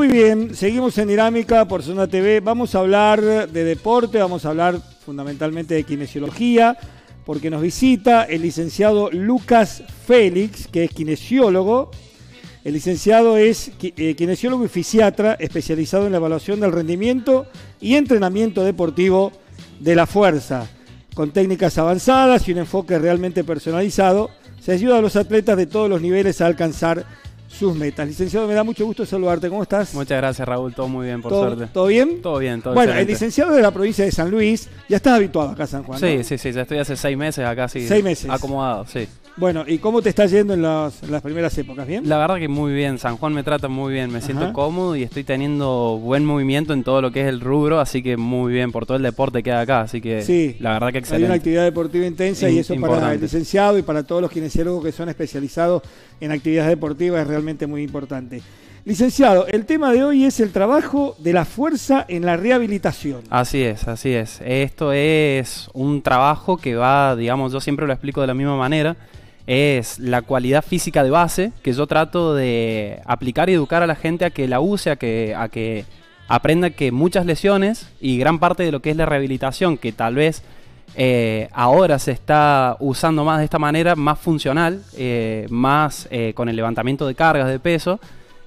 Muy bien, seguimos en Dinámica por Zona TV. Vamos a hablar de deporte, vamos a hablar fundamentalmente de kinesiología, porque nos visita el licenciado Lucas Félix, que es kinesiólogo. El licenciado es eh, kinesiólogo y fisiatra especializado en la evaluación del rendimiento y entrenamiento deportivo de la fuerza, con técnicas avanzadas y un enfoque realmente personalizado. Se ayuda a los atletas de todos los niveles a alcanzar sus metas. Licenciado, me da mucho gusto saludarte. ¿Cómo estás? Muchas gracias, Raúl. Todo muy bien, por suerte. ¿Todo bien? Todo bien, todo Bueno, el licenciado de la provincia de San Luis, ya estás habituado acá San Juan. Sí, sí, sí. Ya estoy hace seis meses acá, sí. Seis meses. Acomodado, sí. Bueno, ¿y cómo te está yendo en, las, primeras épocas? ¿Bien? La verdad que muy bien. San Juan me trata muy bien. Me siento cómodo y estoy teniendo buen movimiento en todo lo que es el rubro. Así que muy bien por todo el deporte que hay acá. Así que sí, la verdad que excelente. Hay una actividad deportiva intensa y, eso para el licenciado y para todos los kinesiólogos que son especializados en actividades deportivas es muy importante. Licenciado, el tema de hoy es el trabajo de la fuerza en la rehabilitación. Así es, así es. Esto es un trabajo que va, digamos, yo siempre lo explico de la misma manera, es la cualidad física de base que yo trato de aplicar y educar a la gente a que la use, a que, a que aprenda que muchas lesiones y gran parte de lo que es la rehabilitación, que tal vez eh, ahora se está usando más de esta manera, más funcional, eh, más eh, con el levantamiento de cargas de peso,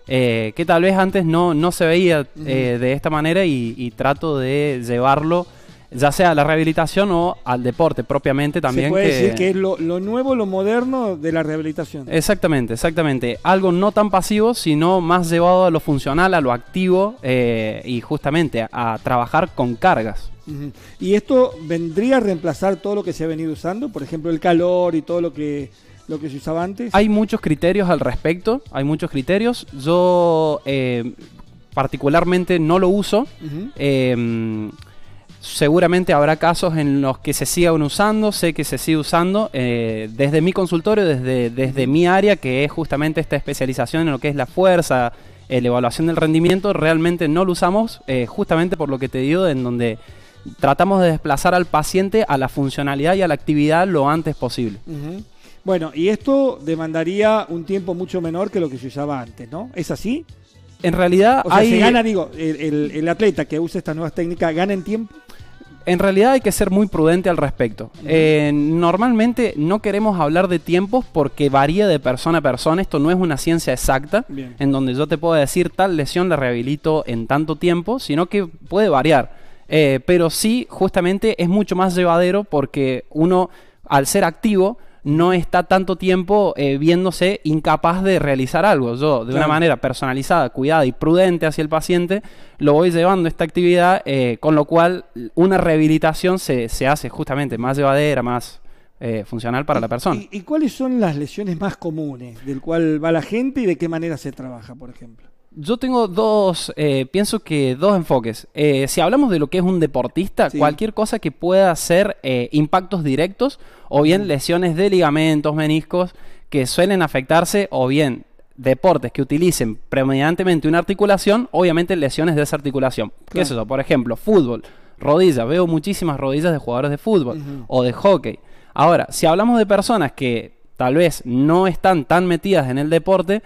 que tal vez antes no, no se veía de esta manera y, y, trato de llevarlo ya sea a la rehabilitación o al deporte propiamente también. Se puede decir que es lo, nuevo, lo moderno de la rehabilitación. Exactamente, exactamente. Algo no tan pasivo, sino más llevado a lo funcional, a lo activo eh, y justamente a, trabajar con cargas. Y esto vendría a reemplazar todo lo que se ha venido usando, por ejemplo el calor y todo lo que lo que se usaba antes. Hay muchos criterios al respecto, hay muchos criterios. Yo eh, particularmente no lo uso. Seguramente habrá casos en los que se aún usando, sé que se sigue usando eh, desde mi consultorio, desde, desde mi área, que es justamente esta especialización en lo que es la fuerza, eh, la evaluación del rendimiento, realmente no lo usamos eh, justamente por lo que te digo, en donde tratamos de desplazar al paciente a la funcionalidad y a la actividad lo antes posible. Bueno, y esto demandaría un tiempo mucho menor que lo que se usaba antes, ¿no? ¿Es así? En realidad hay... se gana, digo, el, el, atleta que usa estas nuevas técnicas gana en tiempo en realidad hay que ser muy prudente al respecto. Eh, normalmente no queremos hablar de tiempos porque varía de persona a persona. Esto no es una ciencia exacta en donde yo te puedo decir tal lesión la rehabilito en tanto tiempo, sino que puede variar. Eh, pero sí, justamente es mucho más llevadero porque uno, al ser activo, no está tanto tiempo eh, viéndose incapaz de realizar algo. Yo, de una manera personalizada, cuidada y prudente hacia el paciente, lo voy llevando a esta actividad, eh, con lo cual una rehabilitación se, hace justamente más llevadera, más eh, funcional para la persona. ¿Y, cuáles son las lesiones más comunes del cual va la gente y de qué manera se trabaja, por ejemplo? Yo tengo dos, eh, pienso que dos enfoques. Eh, si hablamos de lo que es un deportista, cualquier cosa que pueda hacer eh, impactos directos o bien lesiones de ligamentos, meniscos, que suelen afectarse o bien deportes que utilicen predominantemente una articulación, obviamente lesiones de esa articulación. ¿Qué es eso? Por ejemplo, fútbol, rodillas. Veo muchísimas rodillas de jugadores de fútbol o de hockey. Ahora, si hablamos de personas que tal vez no están tan metidas en el deporte,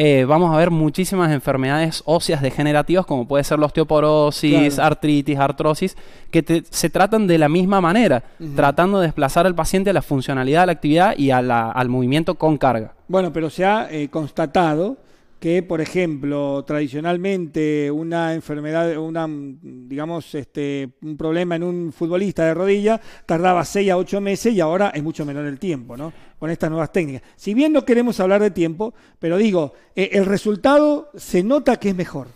eh, vamos a ver muchísimas enfermedades óseas degenerativas, como puede ser la osteoporosis, artritis, artrosis, que se tratan de la misma manera, tratando de desplazar al paciente a la funcionalidad, a la actividad y al movimiento con carga. Bueno, pero se ha eh, constatado que, por ejemplo, tradicionalmente una enfermedad, una, digamos, este, un problema en un futbolista de rodilla tardaba 6 a 8 meses y ahora es mucho menor el tiempo, ¿no? Con estas nuevas técnicas. Si bien no queremos hablar de tiempo, pero digo, eh, el resultado se nota que es mejor.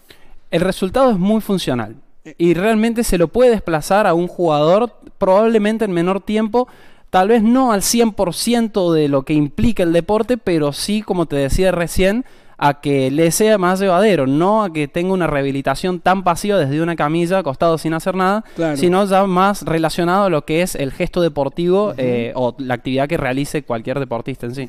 El resultado es muy funcional eh. y realmente se lo puede desplazar a un jugador probablemente en menor tiempo, tal vez no al 100% de lo que implica el deporte, pero sí, como te decía recién, a que le sea más llevadero, no a que tenga una rehabilitación tan pasiva desde una camilla, acostado sin hacer nada, sino ya más relacionado a lo que es el gesto deportivo eh, o la actividad que realice cualquier deportista en sí.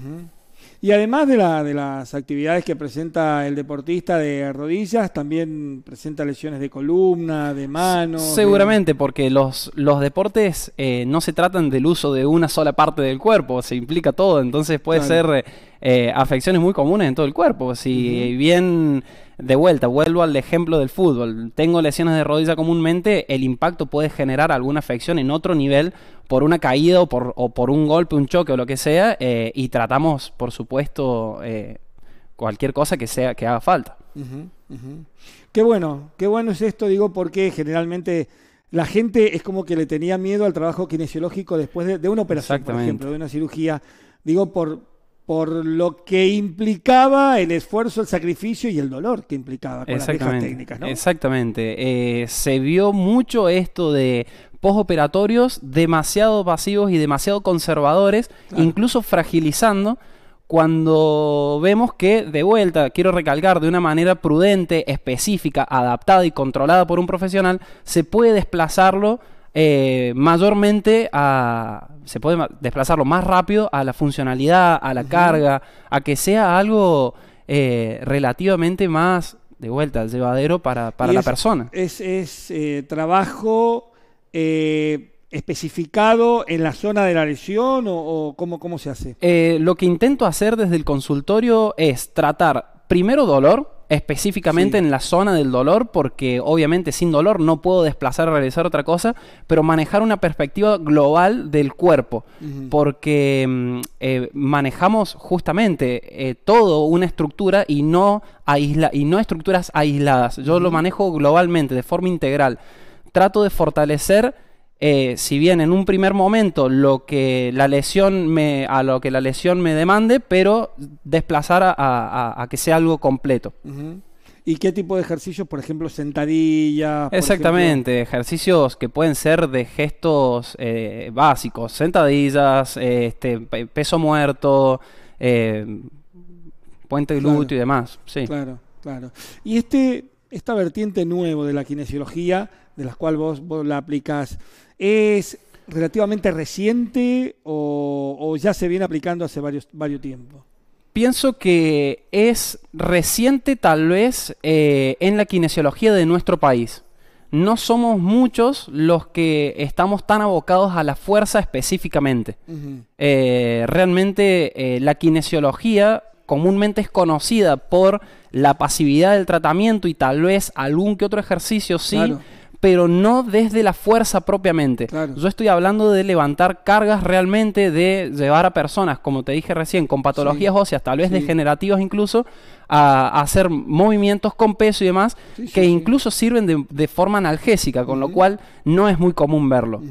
Y además de, la, de las actividades que presenta el deportista de rodillas, también presenta lesiones de columna, de mano. Seguramente, porque los, deportes eh, no se tratan del uso de una sola parte del cuerpo, se implica todo, entonces puede ser eh, eh, afecciones muy comunes en todo el cuerpo. Si bien de vuelta, vuelvo al ejemplo del fútbol. Tengo lesiones de rodilla comúnmente, el impacto puede generar alguna afección en otro nivel por una caída o por, un golpe, un choque o lo que sea, eh, y tratamos, por supuesto, eh, cualquier cosa que, sea, que haga falta. Qué bueno, qué bueno es esto, digo, porque generalmente la gente es como que le tenía miedo al trabajo kinesiológico después de, de una operación, por ejemplo, de una cirugía, digo, por, por lo que implicaba el esfuerzo, el sacrificio y el dolor que implicaba con las técnicas. Exactamente. Eh, se vio mucho esto de posoperatorios demasiado pasivos y demasiado conservadores, incluso fragilizando cuando vemos que, de vuelta, quiero recalcar, de una manera prudente, específica, adaptada y controlada por un profesional, se puede desplazarlo eh, mayormente se puede desplazarlo más rápido a la funcionalidad, a la carga, a que sea algo eh, relativamente más de vuelta llevadero para, la persona. Es, eh, trabajo especificado en la zona de la lesión o, cómo, se hace? lo que intento hacer desde el consultorio es tratar primero dolor, específicamente en la zona del dolor, porque obviamente sin dolor no puedo desplazar, realizar otra cosa, pero manejar una perspectiva global del cuerpo, porque mm, eh, manejamos justamente toda eh, todo una estructura y no, y no estructuras aisladas. Yo lo manejo globalmente, de forma integral. Trato de fortalecer eh, si bien en un primer momento lo que la lesión me, a lo que la lesión me demande, pero desplazar a, que sea algo completo. ¿Y qué tipo de ejercicios? Por ejemplo, sentadillas. Exactamente, ejercicios que pueden ser de gestos eh, básicos, sentadillas, este, peso muerto, eh, puente glúteo y demás. Sí. Claro, claro. Y este, esta vertiente nueva de la kinesiología, de la cual vos, vos la aplicás, ¿Es relativamente reciente o, ya se viene aplicando hace varios, varios tiempo? Pienso que es reciente tal vez eh, en la kinesiología de nuestro país. No somos muchos los que estamos tan abocados a la fuerza específicamente. Eh, realmente eh, la kinesiología comúnmente es conocida por la pasividad del tratamiento y tal vez algún que otro ejercicio sí pero no desde la fuerza propiamente. Yo estoy hablando de levantar cargas realmente, de llevar a personas, como te dije recién, con patologías óseas, tal vez degenerativas incluso, a, hacer movimientos con peso y demás, que incluso sirven de, forma analgésica, con lo cual no es muy común verlo.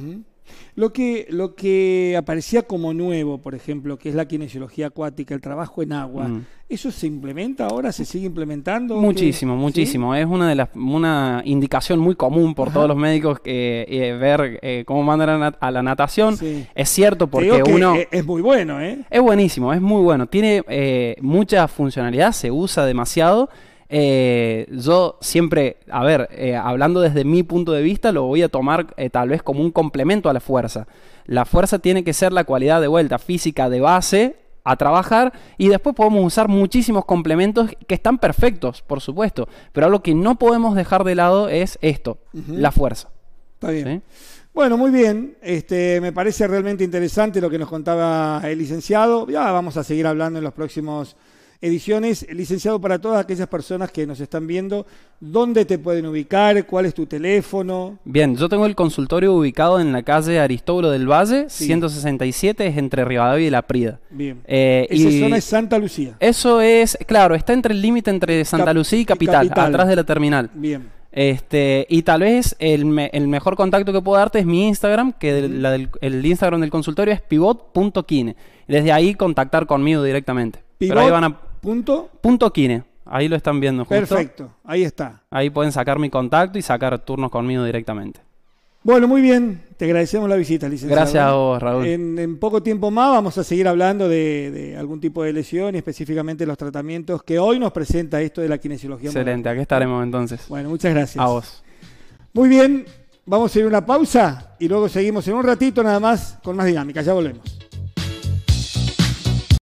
Lo que, lo que aparecía como nuevo, por ejemplo, que es la kinesiología acuática, el trabajo en agua, mm. ¿eso se implementa ahora? ¿Se sigue implementando? Muchísimo, muchísimo. Es una de las una indicación muy común por todos los médicos que eh, ver eh, cómo mandan a, la natación. Es cierto porque uno... E, es muy bueno, ¿eh? Es buenísimo, es muy bueno. Tiene eh, mucha funcionalidad, se usa demasiado. Eh, yo siempre, a ver, eh, hablando desde mi punto de vista, lo voy a tomar eh, tal vez como un complemento a la fuerza. La fuerza tiene que ser la cualidad de vuelta física de base a trabajar y después podemos usar muchísimos complementos que están perfectos, por supuesto, pero algo que no podemos dejar de lado es esto, la fuerza. Está bien. Bueno, muy bien. Este, me parece realmente interesante lo que nos contaba el licenciado. Ya vamos a seguir hablando en los próximos Ediciones, licenciado, para todas aquellas personas que nos están viendo, ¿dónde te pueden ubicar? ¿Cuál es tu teléfono? Bien, yo tengo el consultorio ubicado en la calle Aristóbulo del Valle, 167, es entre Rivadavia y La Prida. Bien. Eh, Esa zona es Santa Lucía. Eso es, claro, está entre el límite entre Santa Lucía y Capital, atrás de la terminal. Bien. Este, y tal vez el, mejor contacto que puedo darte es mi Instagram, que el, Instagram del consultorio es pivot.kine. Desde ahí contactar conmigo directamente. Pero ahí van a ¿Punto? Punto Kine. Ahí lo están viendo. Perfecto, ahí está. Ahí pueden sacar mi contacto y sacar turnos conmigo directamente. Bueno, muy bien. Te agradecemos la visita, licenciado. Gracias a vos, Raúl. En, poco tiempo más vamos a seguir hablando de, algún tipo de lesión y específicamente los tratamientos que hoy nos presenta esto de la kinesiología. Excelente, aquí estaremos entonces. Bueno, muchas gracias. A vos. Muy bien, vamos a ir a una pausa y luego seguimos en un ratito nada más con más dinámica. Ya volvemos.